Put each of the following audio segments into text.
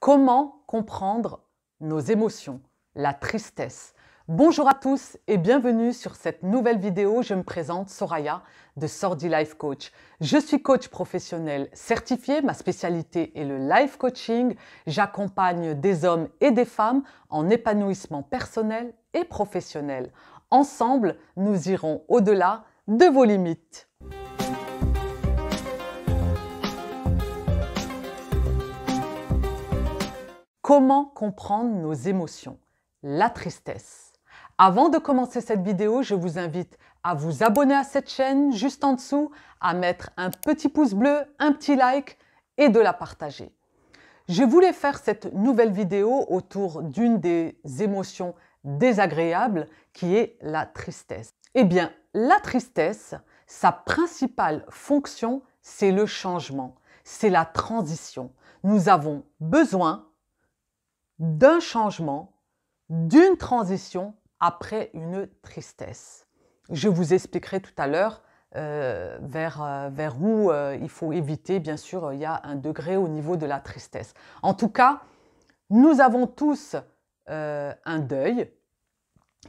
Comment comprendre nos émotions, la tristesse Bonjour à tous et bienvenue sur cette nouvelle vidéo. Je me présente Soraya de Sordi Life Coach. Je suis coach professionnel certifié. Ma spécialité est le life coaching. J'accompagne des hommes et des femmes en épanouissement personnel et professionnel. Ensemble, nous irons au-delà de vos limites. Comment comprendre nos émotions La tristesse. Avant de commencer cette vidéo, je vous invite à vous abonner à cette chaîne juste en dessous, à mettre un petit pouce bleu, un petit like et de la partager. Je voulais faire cette nouvelle vidéo autour d'une des émotions désagréables qui est la tristesse. Eh bien, la tristesse, sa principale fonction, c'est le changement, c'est la transition. Nous avons besoin d'un changement, d'une transition après une tristesse. Je vous expliquerai tout à l'heure euh, euh, vers, où euh, il faut éviter. Bien sûr, il y a un degré au niveau de la tristesse. En tout cas, nous avons tous un deuil,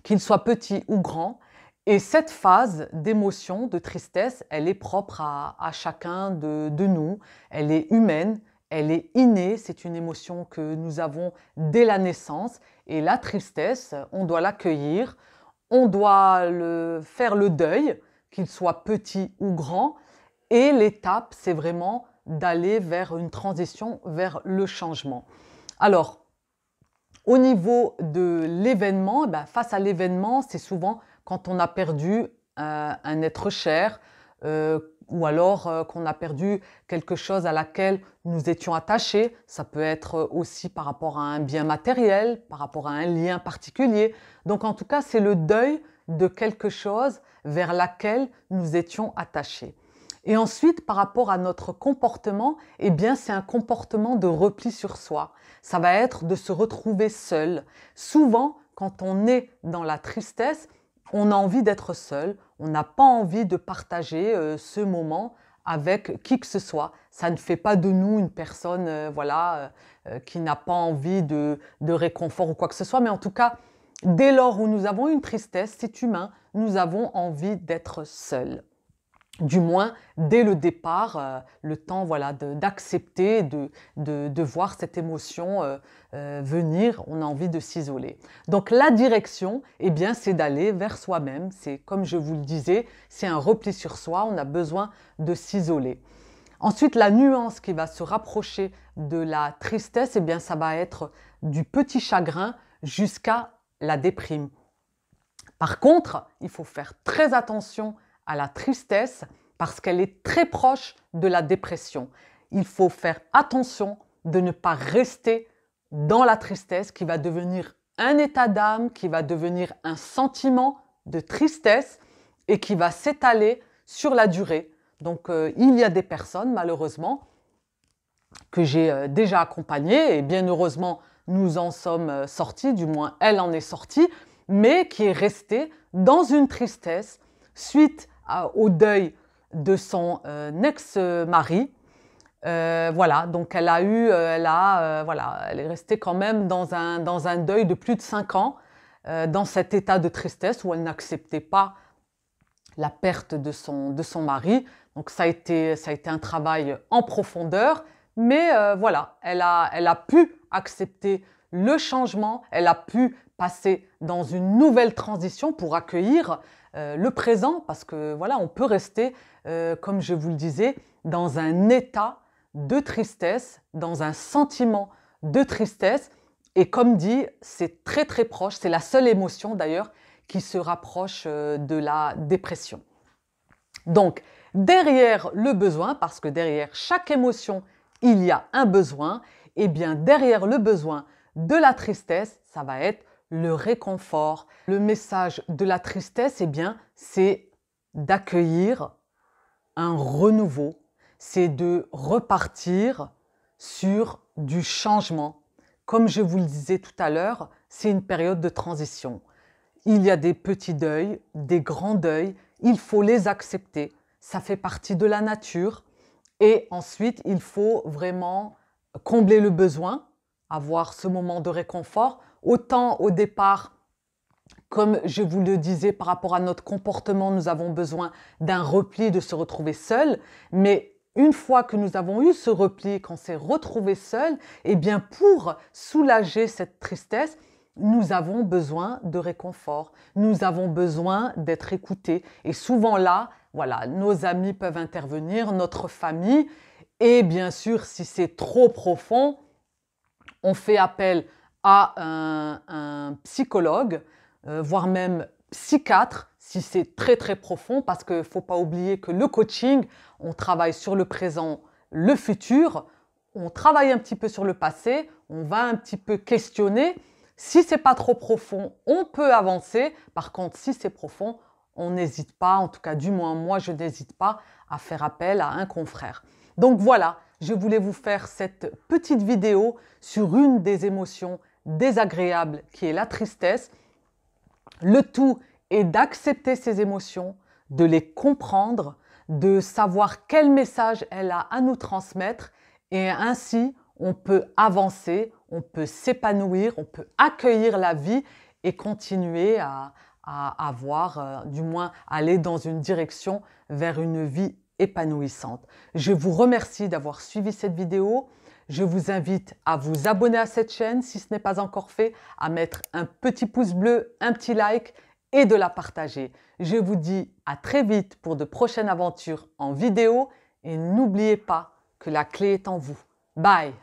qu'il soit petit ou grand. Et cette phase d'émotion, de tristesse, elle est propre à, chacun de, nous. Elle est humaine elle est innée, c'est une émotion que nous avons dès la naissance. Et la tristesse, on doit l'accueillir, on doit le, faire le deuil, qu'il soit petit ou grand. Et l'étape, c'est vraiment d'aller vers une transition, vers le changement. Alors, au niveau de l'événement, ben, face à l'événement, c'est souvent quand on a perdu euh, un, être cher, euh, ou alors euh, qu'on a perdu quelque chose à laquelle nous étions attachés. Ça peut être euh, aussi par rapport à un bien matériel, par rapport à un lien particulier. Donc en tout cas, c'est le deuil de quelque chose vers laquelle nous étions attachés. Et ensuite, par rapport à notre comportement, eh bien, c'est un comportement de repli sur soi. Ça va être de se retrouver seul. Souvent, quand on est dans la tristesse, on a envie d'être seul, on n'a pas envie de partager euh, ce moment avec qui que ce soit. Ça ne fait pas de nous une personne euh, voilà, euh, qui n'a pas envie de, de, réconfort ou quoi que ce soit, mais en tout cas, dès lors où nous avons une tristesse, c'est humain, nous avons envie d'être seul du moins dès le départ, euh, le temps voilà d'accepter, de, de, voir cette émotion euh, euh, venir, on a envie de s'isoler. Donc la direction, eh bien, c'est d'aller vers soi-même. C'est comme je vous le disais, c'est un repli sur soi. On a besoin de s'isoler. Ensuite, la nuance qui va se rapprocher de la tristesse, eh bien, ça va être du petit chagrin jusqu'à la déprime. Par contre, il faut faire très attention à la tristesse parce qu'elle est très proche de la dépression. Il faut faire attention de ne pas rester dans la tristesse qui va devenir un état d'âme, qui va devenir un sentiment de tristesse et qui va s'étaler sur la durée. Donc euh, il y a des personnes malheureusement que j'ai euh, déjà accompagnées et bien heureusement nous en sommes euh, sortis, du moins elle en est sortie, mais qui est restée dans une tristesse suite au deuil de son euh, ex-mari. Euh, voilà, donc elle a eu, euh, elle est restée quand même dans un, deuil de plus de cinq ans, dans cet état de tristesse où elle n'acceptait pas la perte de son, mari. Donc ça a, été, ça a été un travail en profondeur, mais voilà, elle a pu accepter le changement, elle a pu passer dans une nouvelle transition pour accueillir euh, le présent, parce que voilà, on peut rester, euh, comme je vous le disais, dans un état de tristesse, dans un sentiment de tristesse. Et comme dit, c'est très très proche, c'est la seule émotion d'ailleurs qui se rapproche euh, de la dépression. Donc, derrière le besoin, parce que derrière chaque émotion, il y a un besoin, et eh bien derrière le besoin de la tristesse, ça va être le réconfort. Le message de la tristesse, eh bien, c'est d'accueillir un renouveau, c'est de repartir sur du changement. Comme je vous le disais tout à l'heure, c'est une période de transition. Il y a des petits deuils, des grands deuils, il faut les accepter. Ça fait partie de la nature. Et ensuite, il faut vraiment combler le besoin avoir ce moment de réconfort, autant au départ comme je vous le disais par rapport à notre comportement, nous avons besoin d'un repli, de se retrouver seul. Mais une fois que nous avons eu ce repli, qu'on s'est retrouvé seul, eh bien pour soulager cette tristesse, nous avons besoin de réconfort. Nous avons besoin d'être écoutés. Et souvent là, voilà, nos amis peuvent intervenir, notre famille. Et bien sûr, si c'est trop profond, on fait appel à un, psychologue, euh, voire même psychiatre, si c'est très très profond, parce qu'il ne faut pas oublier que le coaching, on travaille sur le présent, le futur, on travaille un petit peu sur le passé, on va un petit peu questionner. Si c'est pas trop profond, on peut avancer. Par contre, si c'est profond, on n'hésite pas, en tout cas du moins moi je n'hésite pas à faire appel à un confrère. Donc voilà, je voulais vous faire cette petite vidéo sur une des émotions désagréables qui est la tristesse. Le tout est d'accepter ces émotions, de les comprendre, de savoir quel message elle a à nous transmettre et ainsi on peut avancer, on peut s'épanouir, on peut accueillir la vie et continuer à, avoir, euh, du moins aller dans une direction vers une vie épanouissante. Je vous remercie d'avoir suivi cette vidéo. Je vous invite à vous abonner à cette chaîne si ce n'est pas encore fait, à mettre un petit pouce bleu, un petit like et de la partager. Je vous dis à très vite pour de prochaines aventures en vidéo et n'oubliez pas que la clé est en vous. Bye